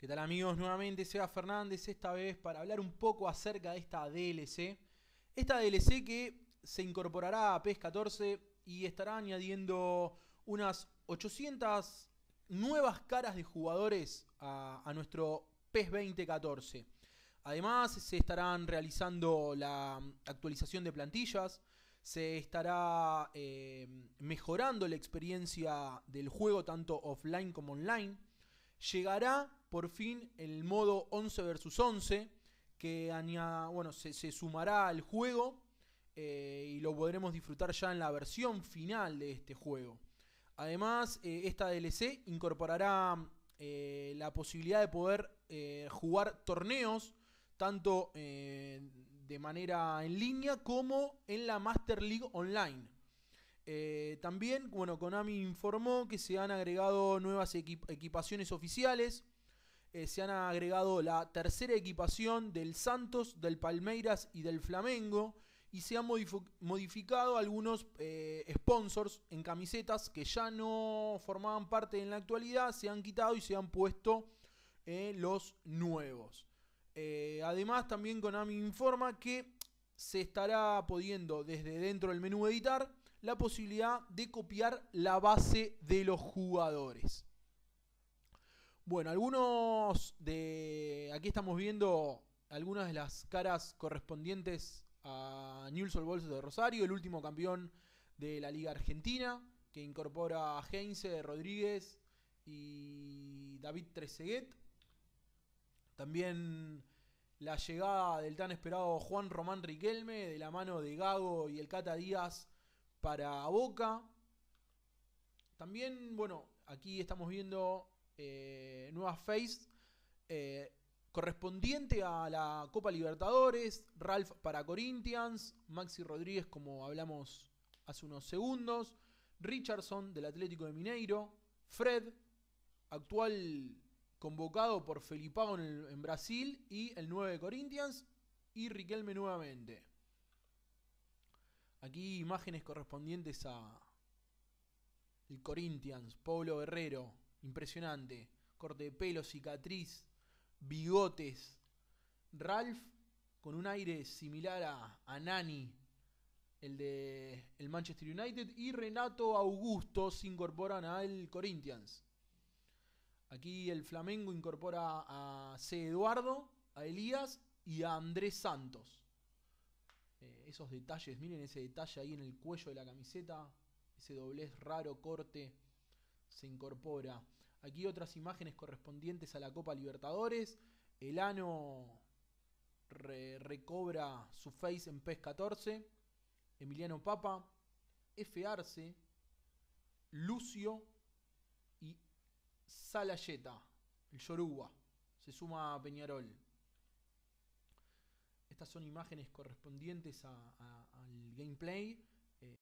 ¿Qué tal amigos? Nuevamente Seba Fernández, esta vez para hablar un poco acerca de esta DLC. Esta DLC que se incorporará a PES 14 y estará añadiendo unas 800 nuevas caras de jugadores a, nuestro PES 2014. Además se estarán realizando la actualización de plantillas, se estará eh, mejorando la experiencia del juego tanto offline como online Llegará por fin el modo 11 versus 11 que se, sumará al juego eh, y lo podremos disfrutar ya en la versión final de este juego. Además, eh, esta DLC incorporará eh, la posibilidad de poder jugar torneos tanto de manera en línea como en la Master League Online. Eh, también, bueno, Konami informó que se han agregado nuevas equipaciones oficiales. Eh, se han agregado la tercera equipación del Santos, del Palmeiras y del Flamengo. Y se han modificado algunos eh, sponsors en camisetas que ya no formaban parte en la actualidad. Se han quitado y se han puesto los nuevos. además, también Konami informa que se estará pudiendo desde dentro del menú editar la posibilidad de copiar la base de los jugadores. Bueno, algunos de... Aquí estamos viendo algunas de las caras correspondientes a Newell's Old de Rosario, el último campeón de la Liga Argentina, que incorpora a Heinze, Rodríguez y David Trezeguet. También la llegada del tan esperado Juan Román Riquelme, de la mano de Gago y el Cata Díaz para Boca. También, bueno, aquí estamos viendo eh, nuevas face. Eh, correspondiente a la Copa Libertadores, Ralph para Corinthians, Maxi Rodríguez, como hablamos hace unos segundos, Richardson del Atlético de Mineiro, Fred, actual convocado por Felipao en, en Brasil y el 9 de Corinthians, y Riquelme nuevamente. Aquí imágenes correspondientes a el Corinthians, Pablo Guerrero, impresionante, corte de pelo, cicatriz, bigotes, Ralph con un aire similar a, a Nani, el de el Manchester United y Renato Augusto se incorporan al Corinthians. Aquí el Flamengo incorpora a C. Eduardo, a Elías y a Andrés Santos. Eh, esos detalles, miren ese detalle ahí en el cuello de la camiseta, ese doblez raro, corte, se incorpora. Aquí otras imágenes correspondientes a la Copa Libertadores. El ano recobra su face en PES 14. Emiliano Papa, F. Arce, Lucio y Salayeta, el Yoruba. Se suma a Peñarol. Estas son imágenes correspondientes al gameplay. Eh,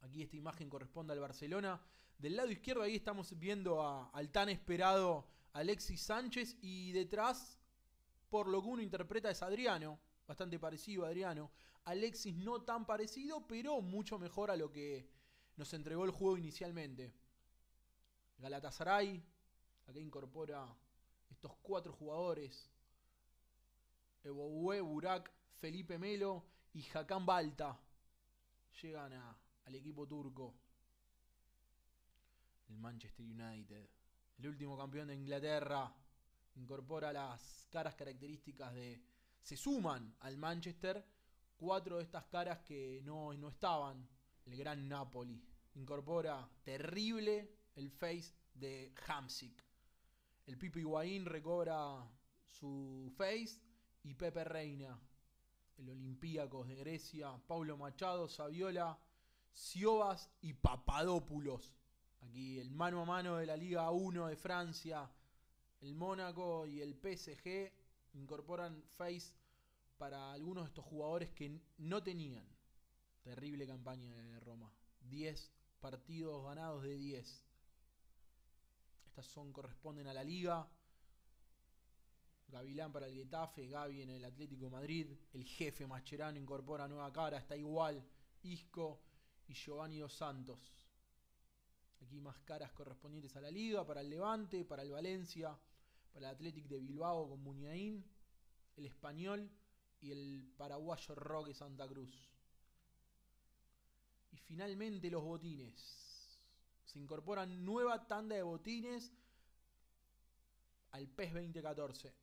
aquí esta imagen corresponde al Barcelona. Del lado izquierdo ahí estamos viendo al tan esperado Alexis Sánchez y detrás, por lo que uno interpreta, es Adriano, bastante parecido a Adriano. Alexis no tan parecido, pero mucho mejor a lo que nos entregó el juego inicialmente. Galatasaray, acá incorpora estos cuatro jugadores. Eboué, Burak, Felipe Melo y Hakan Balta llegan al equipo turco. El Manchester United, el último campeón de Inglaterra, incorpora las caras características de se suman al Manchester cuatro de estas caras que no, no estaban. El gran Napoli incorpora terrible el face de Hamsik. El pipi Higuaín recobra su face y Pepe Reina. El Olympiacos de Grecia, Paulo Machado, Saviola, Siobas y Papadopoulos. Aquí el mano a mano de la Liga 1 de Francia, el Mónaco y el PSG incorporan Face para algunos de estos jugadores que no tenían. Terrible campaña de Roma. 10 partidos ganados de 10. Estas son corresponden a la liga. Gavilán para el Getafe, Gavi en el Atlético Madrid, el jefe Mascherano incorpora nueva cara, está igual, Isco y Giovanni Dos Santos. Aquí más caras correspondientes a la Liga, para el Levante, para el Valencia, para el Athletic de Bilbao con Muñain, el español y el paraguayo Roque Santa Cruz. Y finalmente los botines. Se incorporan nueva tanda de botines al PES 2014.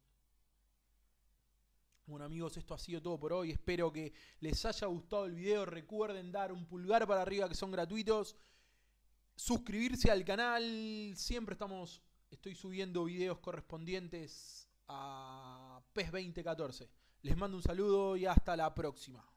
Bueno amigos, esto ha sido todo por hoy. Espero que les haya gustado el video. Recuerden dar un pulgar para arriba que son gratuitos. Suscribirse al canal. Siempre estamos estoy subiendo videos correspondientes a PES 2014. Les mando un saludo y hasta la próxima.